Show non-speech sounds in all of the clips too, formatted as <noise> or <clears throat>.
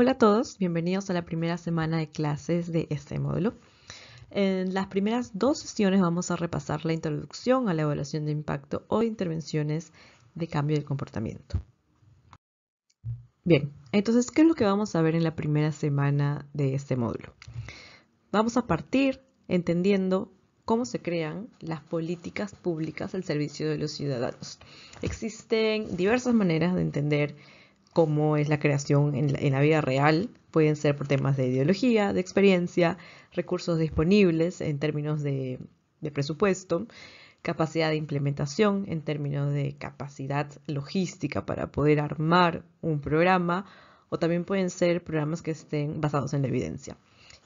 Hola a todos, bienvenidos a la primera semana de clases de este módulo. En las primeras dos sesiones vamos a repasar la introducción a la evaluación de impacto o intervenciones de cambio de comportamiento. Bien, entonces, ¿qué es lo que vamos a ver en la primera semana de este módulo? Vamos a partir entendiendo cómo se crean las políticas públicas al servicio de los ciudadanos. Existen diversas maneras de entender cómo es la creación en la, vida real. Pueden ser por temas de ideología, de experiencia, recursos disponibles en términos de, de presupuesto, capacidad de implementación en términos de capacidad logística para poder armar un programa o también pueden ser programas que estén basados en la evidencia.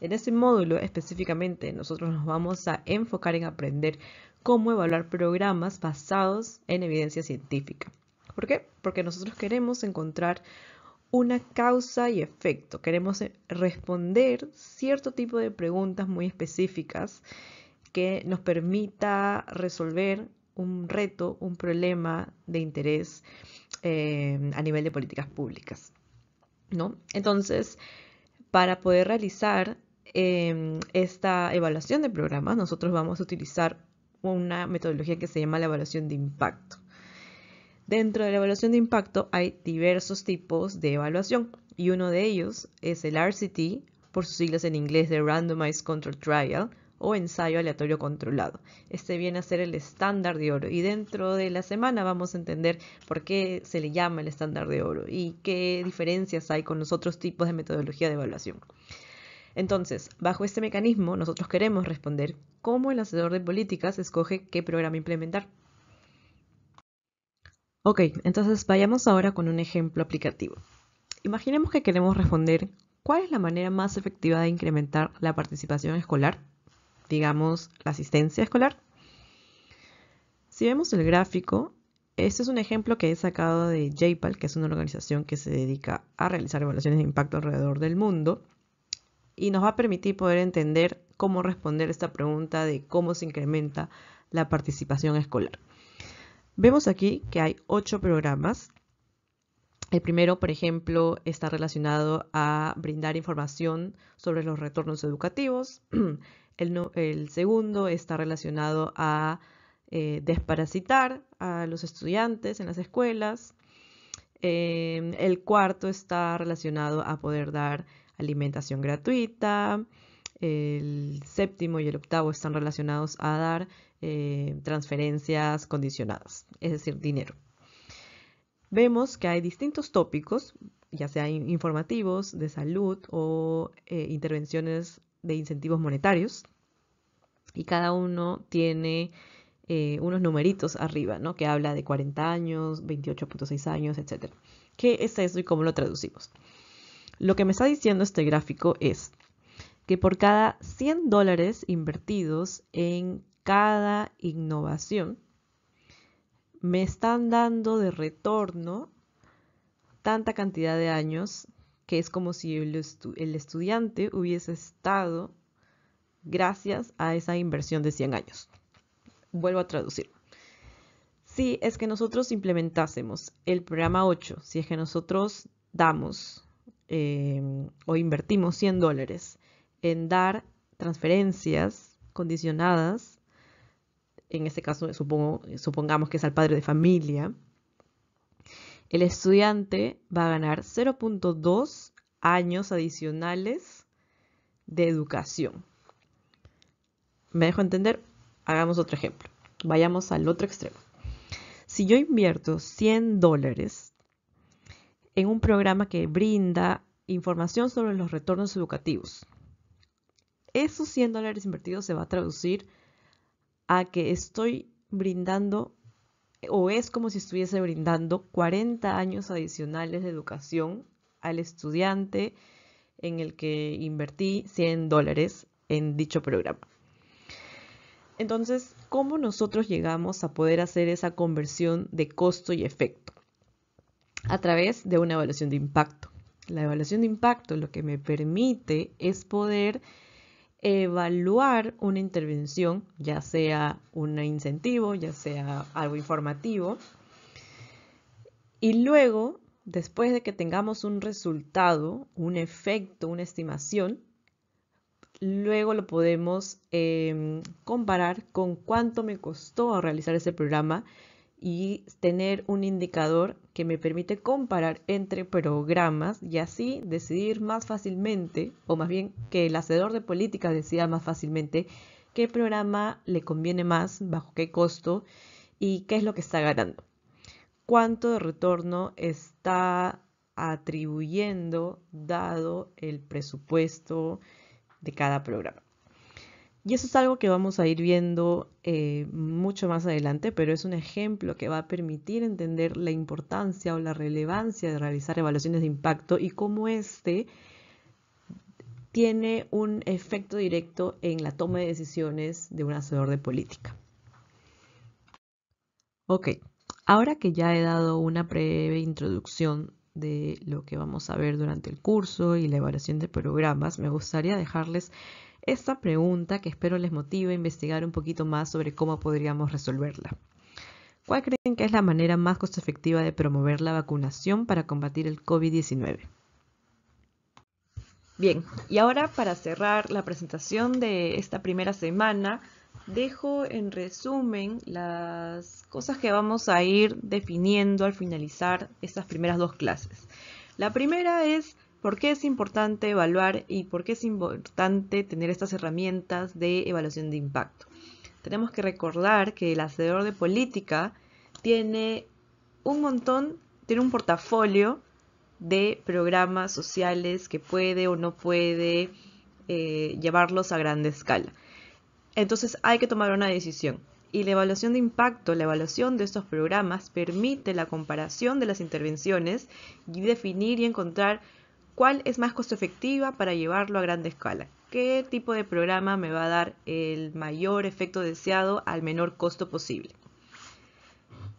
En este módulo específicamente nosotros nos vamos a enfocar en aprender cómo evaluar programas basados en evidencia científica. ¿Por qué? Porque nosotros queremos encontrar una causa y efecto. Queremos eh, responder cierto tipo de preguntas muy específicas que nos permita resolver un reto, un problema de interés eh, a nivel de políticas públicas. ¿no? Entonces, para poder realizar em, esta evaluación de programas, nosotros vamos a utilizar una metodología que se llama la evaluación de impacto. Dentro de la evaluación de impacto hay diversos tipos de evaluación y uno de ellos es el RCT, por sus siglas en inglés de Randomized Control Trial o ensayo aleatorio controlado. Este viene a ser el estándar de oro y dentro de la semana vamos a entender por qué se le llama el estándar de oro y qué diferencias hay con los otros tipos de metodología de evaluación. Entonces, bajo este mecanismo, nosotros queremos responder cómo el hacedor de políticas escoge qué programa implementar. Ok, entonces vayamos ahora con un ejemplo aplicativo. Imaginemos que queremos responder cuál es la manera más efectiva de incrementar la participación escolar, digamos la asistencia escolar. Si vemos el gráfico, este es un ejemplo que he sacado de JPAL, que es una organización que se dedica a realizar evaluaciones de impacto alrededor del mundo y nos va a permitir poder entender cómo responder esta pregunta de cómo se incrementa la participación escolar. Vemos aquí que hay ocho programas. El primero, por ejemplo, está relacionado a brindar información sobre los retornos educativos. <clears throat> El, segundo está relacionado a eh, desparasitar a los estudiantes en las escuelas. Eh, el cuarto está relacionado a poder dar alimentación gratuita el séptimo y el octavo están relacionados a dar eh, transferencias condicionadas, es decir, dinero. Vemos que hay distintos tópicos, ya sea informativos, de salud o eh, intervenciones de incentivos monetarios, y cada uno tiene eh, unos numeritos arriba, ¿no? Que habla de 40 años, 28.6 años, etc. ¿Qué es eso y cómo lo traducimos? Lo que me está diciendo este gráfico es que por cada 100 dólares invertidos en cada innovación, me están dando de retorno tanta cantidad de años que es como si el, estudiante hubiese estado gracias a esa inversión de 100 años. Vuelvo a traducir. Si es que nosotros implementásemos el programa 8, si es que nosotros damos eh, o invertimos 100 dólares en dar transferencias condicionadas, en este caso supongamos que es al padre de familia, el estudiante va a ganar 0.2 años adicionales de educación. ¿Me dejo entender? Hagamos otro ejemplo. Vayamos al otro extremo. Si yo invierto 100 dólares en un programa que brinda información sobre los retornos educativos, esos 100 dólares invertidos se va a traducir a que estoy brindando o es como si estuviese brindando 40 años adicionales de educación al estudiante en el que invertí 100 dólares en dicho programa. Entonces, ¿cómo nosotros llegamos a poder hacer esa conversión de costo y efecto? A través de una evaluación de impacto. La evaluación de impacto lo que me permite es poder evaluar una intervención, ya sea un incentivo, ya sea algo informativo, y luego, después de que tengamos un resultado, un efecto, una estimación, luego lo podemos em, comparar con cuánto me costó realizar ese programa y tener un indicador que me permite comparar entre programas y así decidir más fácilmente, o más bien que el hacedor de políticas decida más fácilmente qué programa le conviene más, bajo qué costo y qué es lo que está ganando. Cuánto de retorno está atribuyendo dado el presupuesto de cada programa. Y eso es algo que vamos a ir viendo eh, mucho más adelante, pero es un ejemplo que va a permitir entender la importancia o la relevancia de realizar evaluaciones de impacto y cómo este tiene un efecto directo en la toma de decisiones de un hacedor de política. Ok, ahora que ya he dado una breve introducción de lo que vamos a ver durante el curso y la evaluación de programas, me gustaría dejarles esta pregunta que espero les motive a investigar un poquito más sobre cómo podríamos resolverla. ¿Cuál creen que es la manera más costo efectiva de promover la vacunación para combatir el COVID-19? Bien, y ahora para cerrar la presentación de esta primera semana, dejo en resumen las cosas que vamos a ir definiendo al finalizar estas primeras dos clases. La primera es ¿Por qué es importante evaluar y por qué es importante tener estas herramientas de evaluación de impacto? Tenemos que recordar que el hacedor de política tiene un montón, tiene un portafolio de programas sociales que puede o no puede eh, llevarlos a grande escala. Entonces hay que tomar una decisión. Y la evaluación de impacto, la evaluación de estos programas permite la comparación de las intervenciones y definir y encontrar ¿Cuál es más costo efectiva para llevarlo a gran escala? ¿Qué tipo de programa me va a dar el mayor efecto deseado al menor costo posible?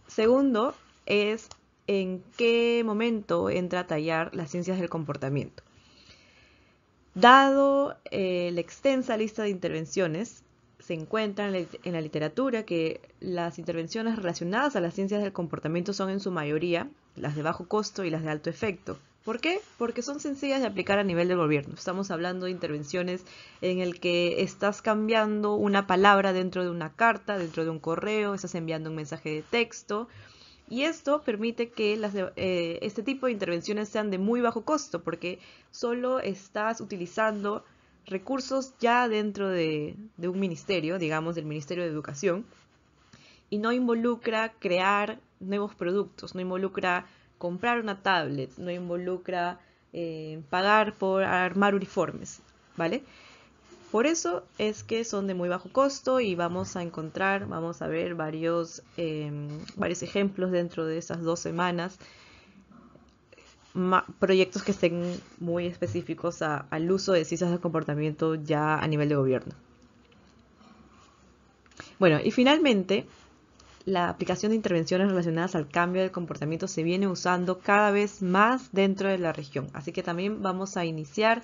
Segundo es en qué momento entra a tallar las ciencias del comportamiento. Dado eh, la extensa lista de intervenciones, se encuentra en la literatura que las intervenciones relacionadas a las ciencias del comportamiento son en su mayoría las de bajo costo y las de alto efecto, ¿Por qué? Porque son sencillas de aplicar a nivel del gobierno. Estamos hablando de intervenciones en el que estás cambiando una palabra dentro de una carta, dentro de un correo, estás enviando un mensaje de texto. Y esto permite que eh, este tipo de intervenciones sean de muy bajo costo porque solo estás utilizando recursos ya dentro de un ministerio, digamos del Ministerio de Educación, y no involucra crear nuevos productos, no involucra comprar una tablet, no involucra eh, pagar por armar uniformes, ¿vale? Por eso es que son de muy bajo costo y vamos a encontrar, vamos a ver varios, em, varios ejemplos dentro de esas dos semanas, proyectos que estén muy específicos al uso de ciencias de comportamiento ya a nivel de gobierno. Bueno, y finalmente, la aplicación de intervenciones relacionadas al cambio del comportamiento se viene usando cada vez más dentro de la región. Así que también vamos a iniciar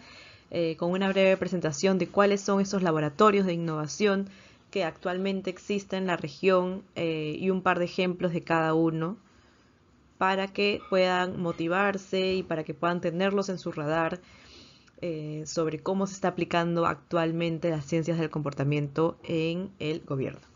eh, con una breve presentación de cuáles son esos laboratorios de innovación que actualmente existen en la región eh, y un par de ejemplos de cada uno para que puedan motivarse y para que puedan tenerlos en su radar eh, sobre cómo se está aplicando actualmente las ciencias del comportamiento en el gobierno.